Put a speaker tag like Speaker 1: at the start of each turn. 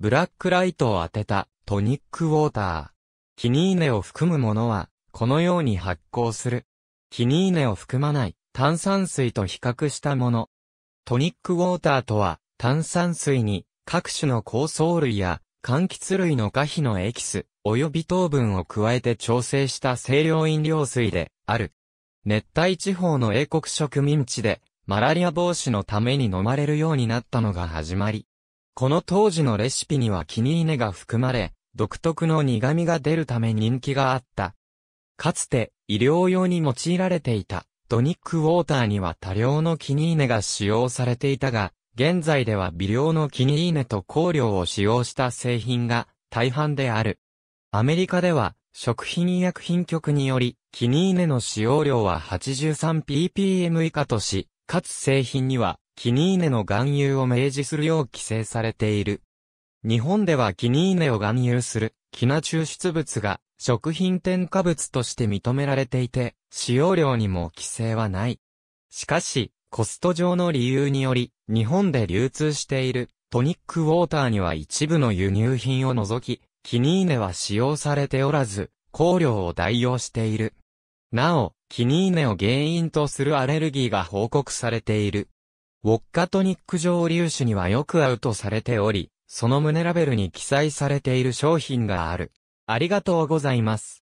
Speaker 1: ブラックライトを当てたトニックウォーター。キニーネを含むものは、このように発酵する。キニーネを含まない炭酸水と比較したもの。トニックウォーターとは、炭酸水に各種の香草類や柑橘類の可否のエキス、及び糖分を加えて調整した清涼飲料水である。熱帯地方の英国植民地で、マラリア防止のために飲まれるようになったのが始まり。この当時のレシピにはキニーネが含まれ、独特の苦味が出るため人気があった。かつて、医療用に用いられていた、ドニックウォーターには多量のキニーネが使用されていたが、現在では微量のキニーネと香料を使用した製品が大半である。アメリカでは、食品医薬品局により、キニーネの使用量は 83ppm 以下とし、かつ製品には、キニーネの含有を明示するよう規制されている。日本ではキニーネを含有する、キナ抽出物が、食品添加物として認められていて、使用量にも規制はない。しかし、コスト上の理由により、日本で流通している、トニックウォーターには一部の輸入品を除き、キニーネは使用されておらず、香料を代用している。なお、キニーネを原因とするアレルギーが報告されている。ウォッカトニック蒸留酒にはよく合うとされており、その胸ラベルに記載されている商品がある。ありがとうございます。